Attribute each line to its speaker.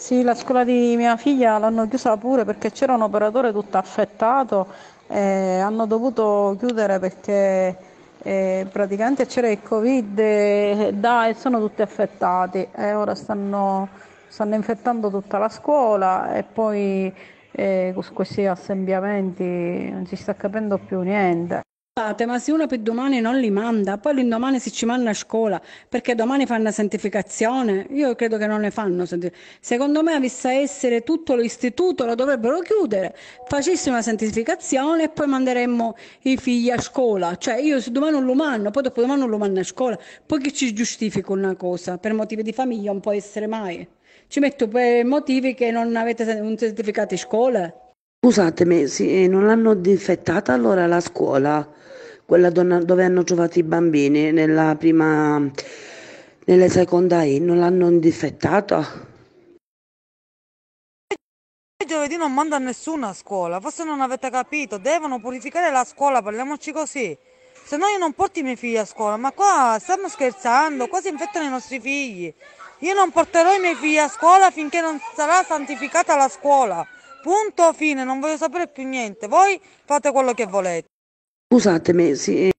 Speaker 1: Sì, la scuola di mia figlia l'hanno chiusa pure perché c'era un operatore tutto affettato e hanno dovuto chiudere perché eh, praticamente c'era il Covid e, da, e sono tutti affettati e ora stanno, stanno infettando tutta la scuola e poi eh, con questi assembiamenti non si sta capendo più niente.
Speaker 2: Scusate, ma se uno per domani non li manda, poi l'indomani si ci manda a scuola, perché domani fanno la santificazione, io credo che non ne fanno. Secondo me avesse essere tutto l'istituto, lo dovrebbero chiudere, facessimo la santificazione e poi manderemmo i figli a scuola. Cioè io se domani non lo mando, poi dopo domani non lo mando a scuola, poi che ci giustifica una cosa? Per motivi di famiglia non può essere mai. Ci metto per motivi che non avete un certificato di scuola.
Speaker 3: Scusatemi, sì, non l'hanno difettata allora la scuola, quella donna- dove hanno trovato i bambini nella prima, nella seconda E, non l'hanno difettata?
Speaker 4: Il giovedì non manda nessuno a scuola, forse non avete capito, devono purificare la scuola, parliamoci così. Se no io non porto i miei figli a scuola, ma qua stanno scherzando, qua si infettano i nostri figli. Io non porterò i miei figli a scuola finché non sarà santificata la scuola. Punto, fine, non voglio sapere più niente. Voi fate quello che volete.
Speaker 3: Scusatemi, sì,